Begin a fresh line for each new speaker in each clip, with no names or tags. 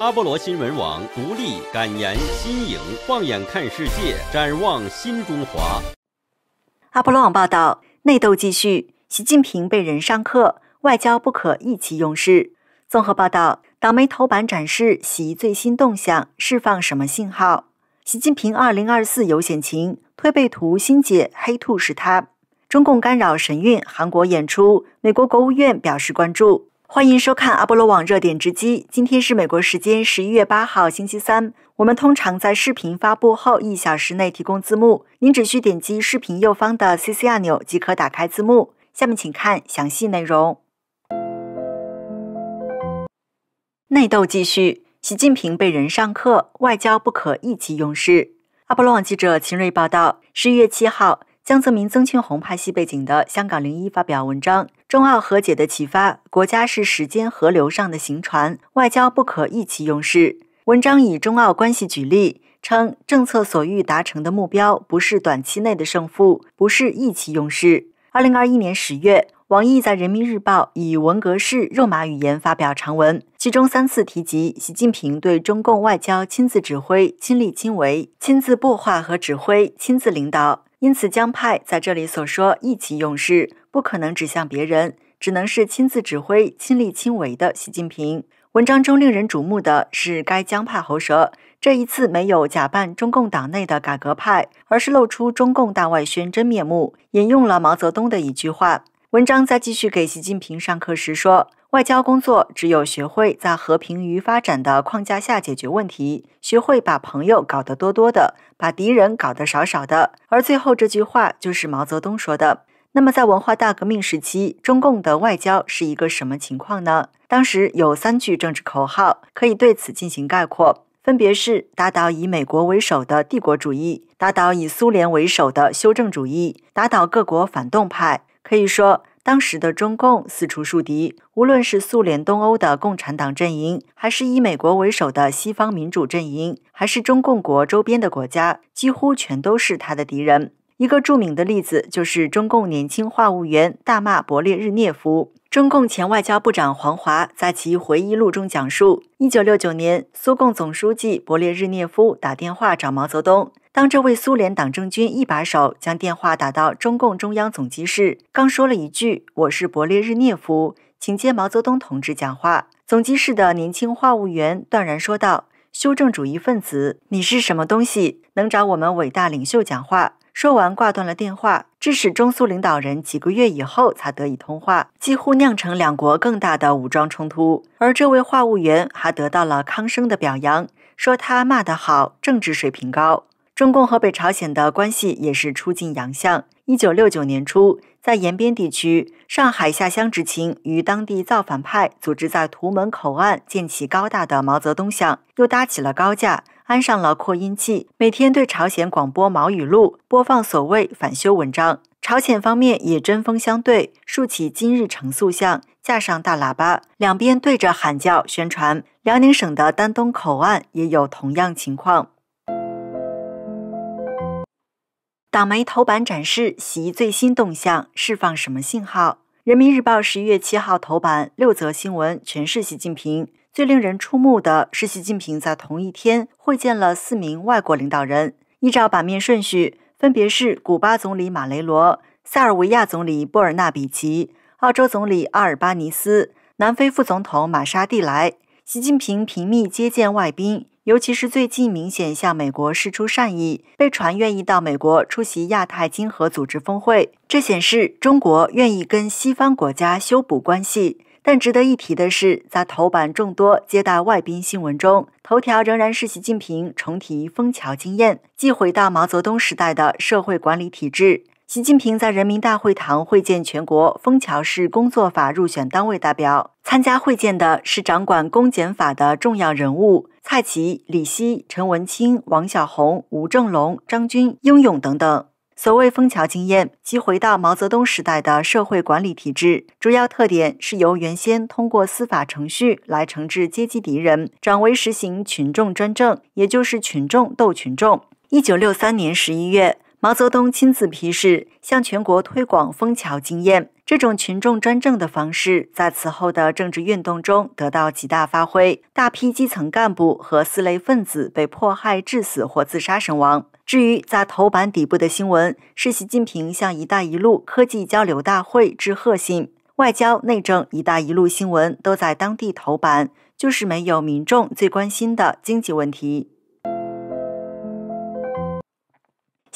阿波罗新闻网独立、感言、新颖，放眼看世界，展望新中华。阿波罗网报道：内斗继续，习近平被人上课，外交不可意气用事。综合报道，党媒头版展示习最新动向，释放什么信号？习近平二零二四有险情，推背图新解，黑兔是他。中共干扰神韵韩国演出，美国国务院表示关注。欢迎收看阿波罗网热点直击。今天是美国时间十一月八号星期三。我们通常在视频发布后一小时内提供字幕，您只需点击视频右方的 CC 按钮即可打开字幕。下面请看详细内容。内斗继续，习近平被人上课，外交不可意气用事。阿波罗网记者秦锐报道：十一月七号，江泽民、曾庆红拍戏背景的《香港零一》发表文章。中澳和解的启发，国家是时间河流上的行船，外交不可意气用事。文章以中澳关系举例，称政策所欲达成的目标不是短期内的胜负，不是意气用事。二零二一年十月，王毅在《人民日报》以文革式肉麻语言发表长文，其中三次提及习近平对中共外交亲自指挥、亲力亲为、亲自策划和指挥、亲自领导。因此，江派在这里所说意气用事，不可能指向别人，只能是亲自指挥、亲力亲为的习近平。文章中令人瞩目的是，该江派喉舌这一次没有假扮中共党内的改革派，而是露出中共大外宣真面目，引用了毛泽东的一句话。文章在继续给习近平上课时说：“外交工作只有学会在和平与发展的框架下解决问题，学会把朋友搞得多多的，把敌人搞得少少的。”而最后这句话就是毛泽东说的。那么，在文化大革命时期，中共的外交是一个什么情况呢？当时有三句政治口号可以对此进行概括，分别是：打倒以美国为首的帝国主义，打倒以苏联为首的修正主义，打倒各国反动派。可以说。当时的中共四处树敌，无论是苏联东欧的共产党阵营，还是以美国为首的西方民主阵营，还是中共国周边的国家，几乎全都是他的敌人。一个著名的例子就是中共年轻话务员大骂勃列日涅夫。中共前外交部长黄华在其回忆录中讲述：，一九六九年，苏共总书记勃列日涅夫打电话找毛泽东。当这位苏联党政军一把手将电话打到中共中央总机室，刚说了一句“我是勃列日涅夫，请接毛泽东同志讲话”，总机室的年轻话务员断然说道：“修正主义分子，你是什么东西，能找我们伟大领袖讲话？”说完，挂断了电话，致使中苏领导人几个月以后才得以通话，几乎酿成两国更大的武装冲突。而这位话务员还得到了康生的表扬，说他骂得好，政治水平高。中共和北朝鲜的关系也是出尽洋相。一九六九年初，在延边地区，上海下乡知青与当地造反派组织在图门口岸建起高大的毛泽东像，又搭起了高架。安上了扩音器，每天对朝鲜广播毛语录，播放所谓反修文章。朝鲜方面也针锋相对，竖起金日成塑像，架上大喇叭，两边对着喊叫宣传。辽宁省的丹东口岸也有同样情况。党媒头版展示其最新动向，释放什么信号？人民日报十一月七号头版六则新闻全是习近平。最令人触目的是，习近平在同一天会见了四名外国领导人。依照版面顺序，分别是古巴总理马雷罗、塞尔维亚总理波尔纳比奇、澳洲总理阿尔巴尼斯、南非副总统马沙蒂莱。习近平频密接见外宾，尤其是最近明显向美国示出善意，被传愿意到美国出席亚太经合组织峰会，这显示中国愿意跟西方国家修补关系。但值得一提的是，在头版众多接待外宾新闻中，头条仍然是习近平重提枫桥经验，即回到毛泽东时代的社会管理体制。习近平在人民大会堂会见全国枫桥市工作法入选单位代表。参加会见的是掌管公检法的重要人物：蔡奇、李希、陈文清、王小红、吴政龙、张军、英勇等等。所谓枫桥经验，即回到毛泽东时代的社会管理体制，主要特点是由原先通过司法程序来惩治阶级敌人，转为实行群众专政，也就是群众斗群众。一九六三年十一月。毛泽东亲自批示，向全国推广枫桥经验。这种群众专政的方式，在此后的政治运动中得到极大发挥。大批基层干部和四类分子被迫害致死或自杀身亡。至于在头版底部的新闻，是习近平向“一带一路”科技交流大会致贺信。外交、内政、“一带一路”新闻都在当地头版，就是没有民众最关心的经济问题。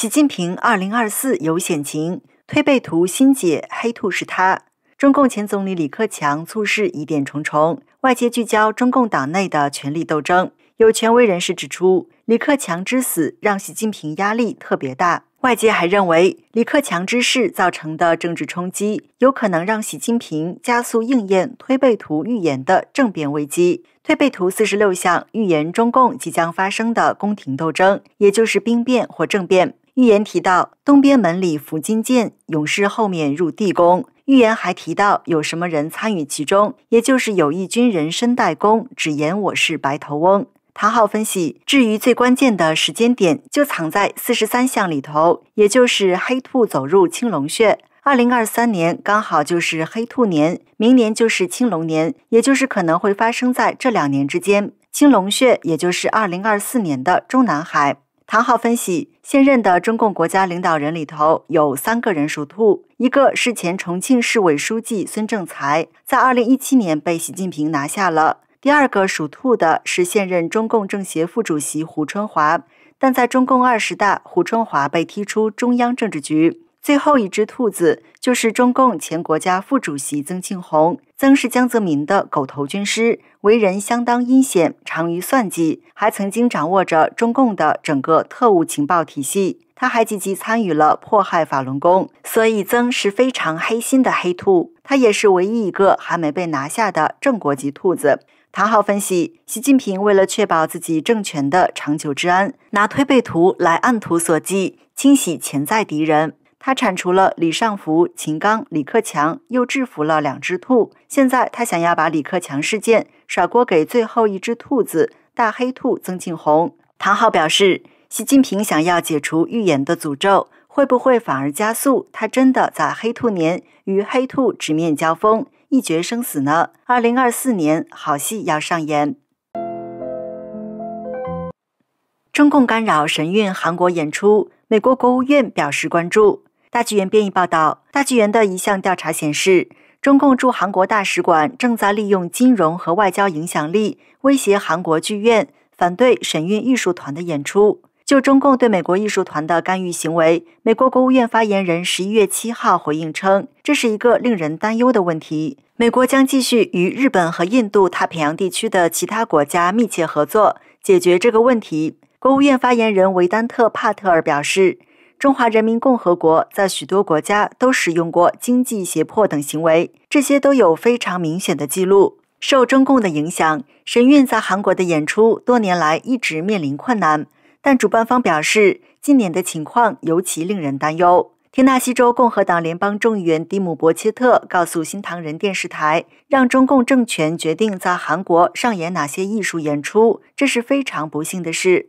习近平二零二四有险情，推背图新解，黑兔是他。中共前总理李克强猝逝，疑点重重，外界聚焦中共党内的权力斗争。有权威人士指出，李克强之死让习近平压力特别大。外界还认为，李克强之事造成的政治冲击，有可能让习近平加速应验推背图预言的政变危机。推背图四十六项预言中共即将发生的宫廷斗争，也就是兵变或政变。预言提到，东边门里伏金剑，勇士后面入地宫。预言还提到，有什么人参与其中，也就是有一军人身代弓，只言我是白头翁。唐昊分析，至于最关键的时间点，就藏在四十三项里头，也就是黑兔走入青龙穴。二零二三年刚好就是黑兔年，明年就是青龙年，也就是可能会发生在这两年之间。青龙穴也就是二零二四年的中南海。唐昊分析，现任的中共国家领导人里头有三个人属兔，一个是前重庆市委书记孙政才，在二零一七年被习近平拿下了。第二个属兔的是现任中共政协副主席胡春华，但在中共二十大，胡春华被踢出中央政治局。最后一只兔子就是中共前国家副主席曾庆红，曾是江泽民的狗头军师，为人相当阴险，长于算计，还曾经掌握着中共的整个特务情报体系。他还积极参与了迫害法轮功，所以曾是非常黑心的黑兔。他也是唯一一个还没被拿下的正国级兔子。唐昊分析，习近平为了确保自己政权的长久治安，拿推背图来按图索骥，清洗潜在敌人。他铲除了李尚福、秦刚、李克强，又制服了两只兔。现在他想要把李克强事件甩锅给最后一只兔子——大黑兔曾庆红。唐浩表示，习近平想要解除预言的诅咒，会不会反而加速他真的在黑兔年与黑兔直面交锋，一决生死呢？二零二四年，好戏要上演。中共干扰神韵韩国演出，美国国务院表示关注。大剧院编译报道，大剧院的一项调查显示，中共驻韩国大使馆正在利用金融和外交影响力威胁韩国剧院反对审韵艺术团的演出。就中共对美国艺术团的干预行为，美国国务院发言人十一月七号回应称，这是一个令人担忧的问题。美国将继续与日本和印度太平洋地区的其他国家密切合作，解决这个问题。国务院发言人维丹特帕特尔表示。中华人民共和国在许多国家都使用过经济胁迫等行为，这些都有非常明显的记录。受中共的影响，神韵在韩国的演出多年来一直面临困难，但主办方表示，今年的情况尤其令人担忧。田纳西州共和党联邦众议员蒂姆·伯切特告诉新唐人电视台：“让中共政权决定在韩国上演哪些艺术演出，这是非常不幸的事。”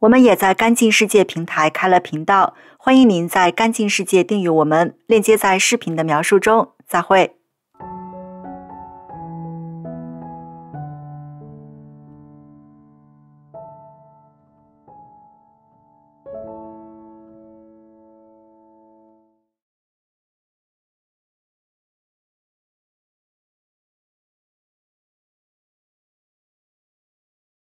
我们也在干净世界平台开了频道，欢迎您在干净世界订阅我们，链接在视频的描述中。再会。